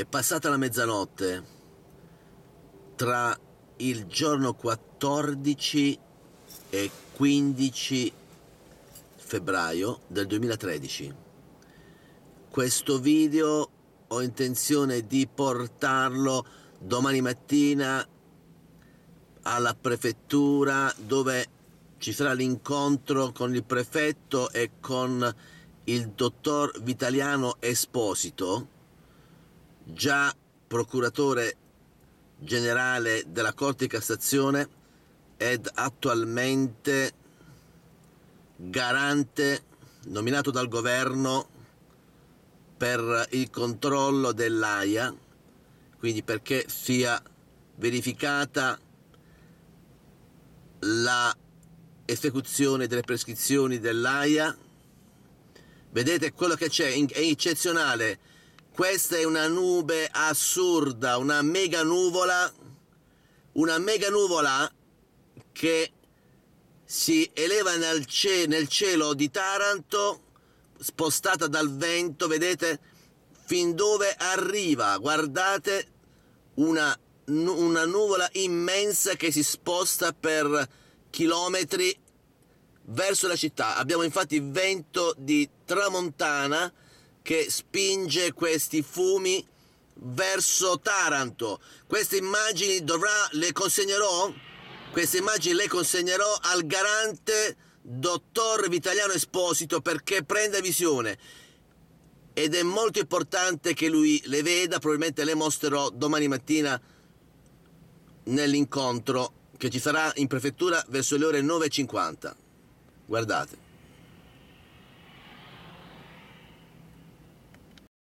È passata la mezzanotte tra il giorno 14 e 15 febbraio del 2013. Questo video ho intenzione di portarlo domani mattina alla prefettura dove ci sarà l'incontro con il prefetto e con il dottor Vitaliano Esposito già procuratore generale della Corte di Cassazione ed attualmente garante nominato dal governo per il controllo dell'AIA, quindi perché sia verificata la esecuzione delle prescrizioni dell'AIA. Vedete quello che c'è, è eccezionale questa è una nube assurda, una mega nuvola, una mega nuvola che si eleva nel, ce- nel cielo di Taranto, spostata dal vento, vedete fin dove arriva. Guardate una, nu- una nuvola immensa che si sposta per chilometri verso la città. Abbiamo infatti vento di tramontana che spinge questi fumi verso Taranto. Queste immagini dovrà, le consegnerò? Queste immagini le consegnerò al garante dottor Vitaliano Esposito perché prenda visione ed è molto importante che lui le veda, probabilmente le mostrerò domani mattina nell'incontro che ci sarà in prefettura verso le ore 9.50. Guardate.